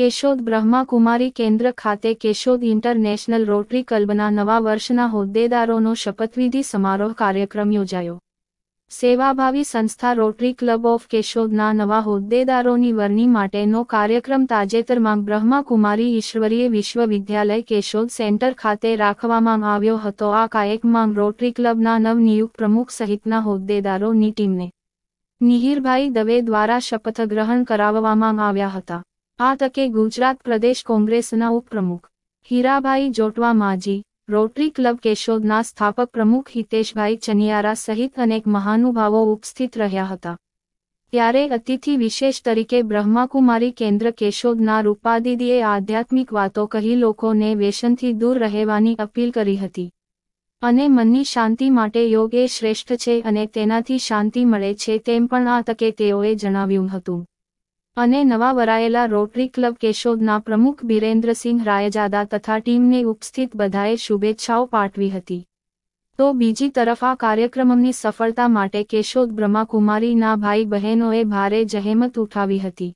કેશોદ બ્રહ્માકુમારી કેન્દ્ર ખાતે Keshod international rotary કલ્બના નવા વર્ષના હોદ્દેદારોનો શપથવિધિ સમારોહ કાર્યક્રમ યોજાયો સેવાભાવી સંસ્થા રોટરી ક્લબ ઓફ કેશોદના નવા હોદ્દેદારોની વરણી માટેનો કાર્યક્રમ તાજેતરમાં બ્રહ્માકુમારી ઈશ્વરીય વિશ્વવિદ્યાલય કેશોદ સેન્ટર ખાતે રાખવામાં આવ્યો હતો આ કાર્યક્રમમાં રોટરી ક્લબના નવનિયુક્ત પ્રમુખ સહિતના હોદ્દેદારોની ટીમને નિહિરભાઈ દવે દ્વારા શપથ ગ્રહણ કરાવવામાં આવ્યા હતા આ તકે ગુજરાત પ્રદેશ કોંગ્રેસના ઉપપ્રમુખ હીરાભાઈ જોટવા માજી રોટરી ક્લબ કેશોદના સ્થાપક પ્રમુખ હિતેશભાઈ ચનિયારા સહિત અનેક મહાનુભાવો ઉપસ્થિત રહ્યા હતા ત્યારે અતિથિ વિશેષ તરીકે બ્રહ્માકુમારી કેન્દ્ર કેશોદના રૂપાદિદીએ આધ્યાત્મિક વાતો કહી લોકોને વ્યસનથી દૂર રહેવાની અપીલ કરી હતી અને મનની શાંતિ માટે યોગ એ શ્રેષ્ઠ છે અને તેનાથી શાંતિ મળે છે તેમ પણ આ તકે તેઓએ જણાવ્યું હતું અને નવા વરાયેલા રોટરી ક્લબ કેશોદના પ્રમુખ બિરેન્દ્રસિંહ રાયજાદા તથા ટીમને ઉપસ્થિત બધાએ શુભેચ્છાઓ પાઠવી હતી તો બીજી તરફ આ કાર્યક્રમની સફળતા માટે કેશોદ બ્રહ્માકુમારીના ભાઈ બહેનોએ ભારે જહેમત ઉઠાવી હતી